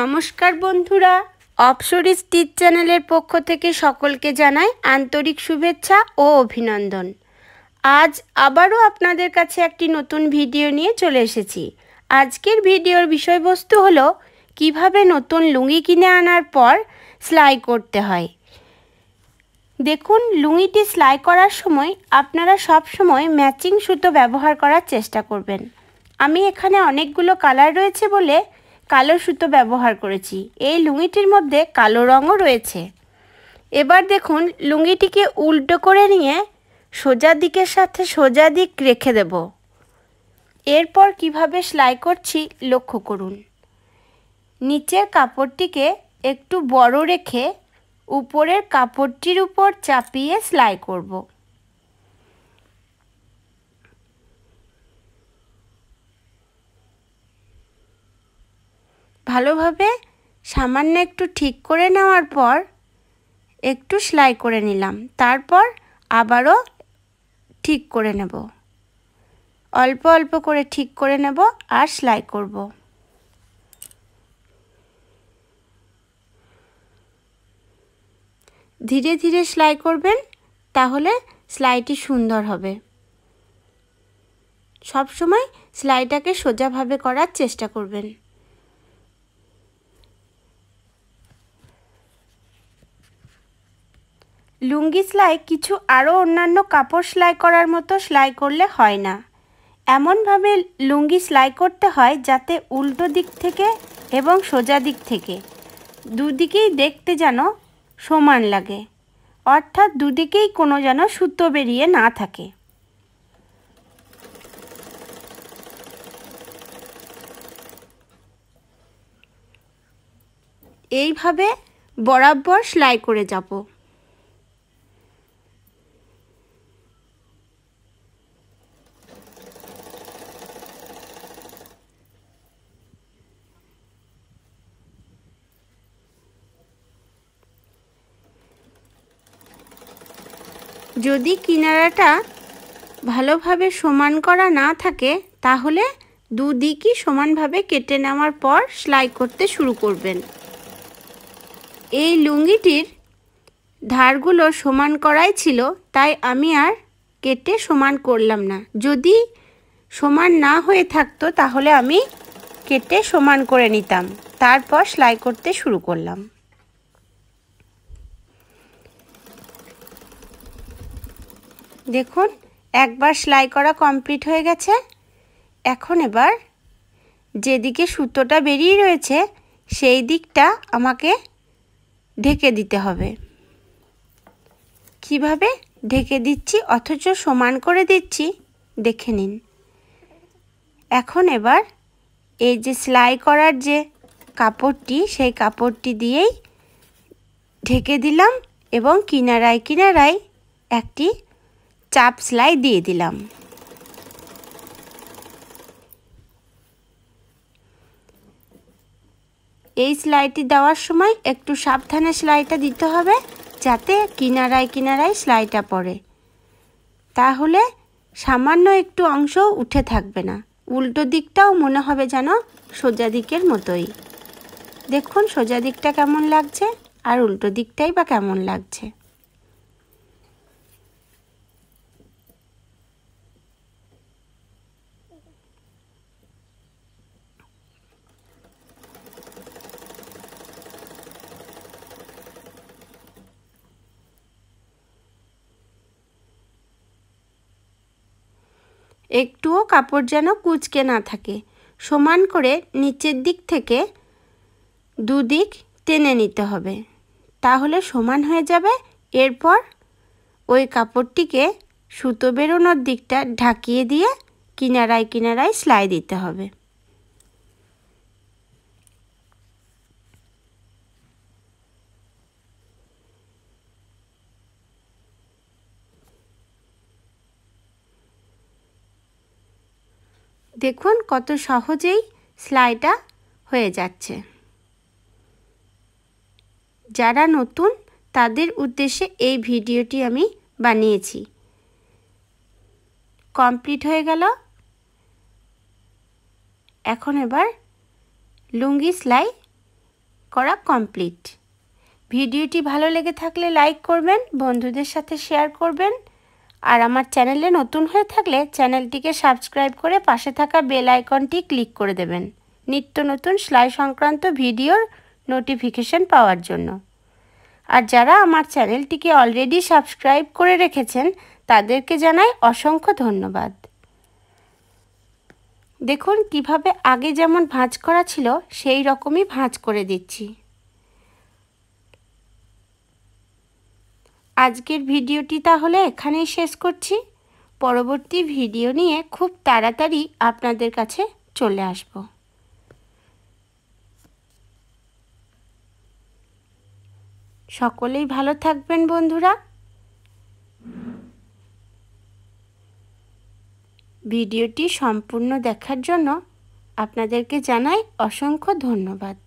নমস্কার বন্ধুরা অপসর স্টিচ চ্যানেলের পক্ষ থেকে সকলকে জানাই আন্তরিক শুভেচ্ছা ও অভিনন্দন আজ আবারও আপনাদের কাছে একটি নতুন ভিডিও নিয়ে চলে এসেছি আজকের ভিডিওর বিষয়বস্তু হলো কিভাবে নতুন লুঙ্গি কিনে আনার পর সেলাই করতে হয় দেখুন লুঙ্গিটি সেলাই করার সময় আপনারা সব সময় ম্যাচিং সুতো ব্যবহার করার চেষ্টা করবেন আমি এখানে অনেকগুলো কালার রয়েছে বলে কালো সুতো ব্যবহার করেছি এই লুঙ্গিটির মধ্যে কালো রঙও রয়েছে এবার দেখুন লুঙ্গিটিকে উল্টো করে নিয়ে সোজা দিকের সাথে সোজা দিক রেখে দেব এরপর কিভাবে সেলাই করছি লক্ষ্য করুন নিচের কাপড়টিকে একটু বড় রেখে উপরের কাপড়টির উপর চাপিয়ে সেলাই করবো ভালোভাবে সামান্য একটু ঠিক করে নেওয়ার পর একটু সেলাই করে নিলাম তারপর আবারও ঠিক করে নেব অল্প অল্প করে ঠিক করে নেব আর সেলাই করব ধীরে ধীরে সেলাই করবেন তাহলে সেলাইটি সুন্দর হবে সব সময় সেলাইটাকে সোজাভাবে করার চেষ্টা করবেন লুঙ্গি সেলাই কিছু আরও অন্যান্য কাপড় সেলাই করার মতো সেলাই করলে হয় না এমনভাবে লুঙ্গি সেলাই করতে হয় যাতে উল্টো দিক থেকে এবং সোজা দিক থেকে দুদিকেই দেখতে যেন সমান লাগে অর্থাৎ দুদিকেই কোনো যেন সুতো বেরিয়ে না থাকে এইভাবে বরাবর সেলাই করে যাবো যদি কিনারাটা ভালোভাবে সমান করা না থাকে তাহলে দুদিকই সমানভাবে কেটে নেওয়ার পর সেলাই করতে শুরু করবেন এই লুঙ্গিটির ধারগুলো সমান করাই ছিল তাই আমি আর কেটে সমান করলাম না যদি সমান না হয়ে থাকতো তাহলে আমি কেটে সমান করে নিতাম তারপর সেলাই করতে শুরু করলাম দেখুন একবার সেলাই করা কমপ্লিট হয়ে গেছে এখন এবার যেদিকে সুতোটা বেরিয়ে রয়েছে সেই দিকটা আমাকে ঢেকে দিতে হবে কিভাবে ঢেকে দিচ্ছি অথচ সমান করে দিচ্ছি দেখে নিন এখন এবার এই যে সেলাই করার যে কাপড়টি সেই কাপড়টি দিয়েই ঢেকে দিলাম এবং কিনারায় কিনারায় একটি চাপ সেলাই দিয়ে দিলাম এই সেলাইটি দেওয়ার সময় একটু সাবধানে সেলাইটা দিতে হবে যাতে কিনারায় কিনারায় সেলাইটা পড়ে তাহলে সামান্য একটু অংশ উঠে থাকবে না উল্টো দিকটাও মনে হবে যেন সোজা দিকের মতোই দেখুন সোজা দিকটা কেমন লাগছে আর উল্টো দিকটাই বা কেমন লাগছে একটুও কাপড় যেন কুচকে না থাকে সমান করে নিচের দিক থেকে দুদিক টেনে নিতে হবে তাহলে সমান হয়ে যাবে এরপর ওই কাপড়টিকে সুতো বেরোনোর দিকটা ঢাকিয়ে দিয়ে কিনারায় কিনারায় সেলাই দিতে হবে দেখুন কত সহজেই সেলাইটা হয়ে যাচ্ছে যারা নতুন তাদের উদ্দেশ্যে এই ভিডিওটি আমি বানিয়েছি কমপ্লিট হয়ে গেল এখন এবার লুঙ্গি সেলাই করা কমপ্লিট ভিডিওটি ভালো লেগে থাকলে লাইক করবেন বন্ধুদের সাথে শেয়ার করবেন আর আমার চ্যানেলে নতুন হয়ে থাকলে চ্যানেলটিকে সাবস্ক্রাইব করে পাশে থাকা বেল আইকনটি ক্লিক করে দেবেন নিত্য নতুন সেলাই সংক্রান্ত ভিডিওর নোটিফিকেশন পাওয়ার জন্য আর যারা আমার চ্যানেলটিকে অলরেডি সাবস্ক্রাইব করে রেখেছেন তাদেরকে জানাই অসংখ্য ধন্যবাদ দেখুন কিভাবে আগে যেমন ভাঁজ করা ছিল সেই রকমই ভাঁজ করে দিচ্ছি আজকের ভিডিওটি তাহলে এখানেই শেষ করছি পরবর্তী ভিডিও নিয়ে খুব তাড়াতাড়ি আপনাদের কাছে চলে আসব সকলেই ভালো থাকবেন বন্ধুরা ভিডিওটি সম্পূর্ণ দেখার জন্য আপনাদেরকে জানাই অসংখ্য ধন্যবাদ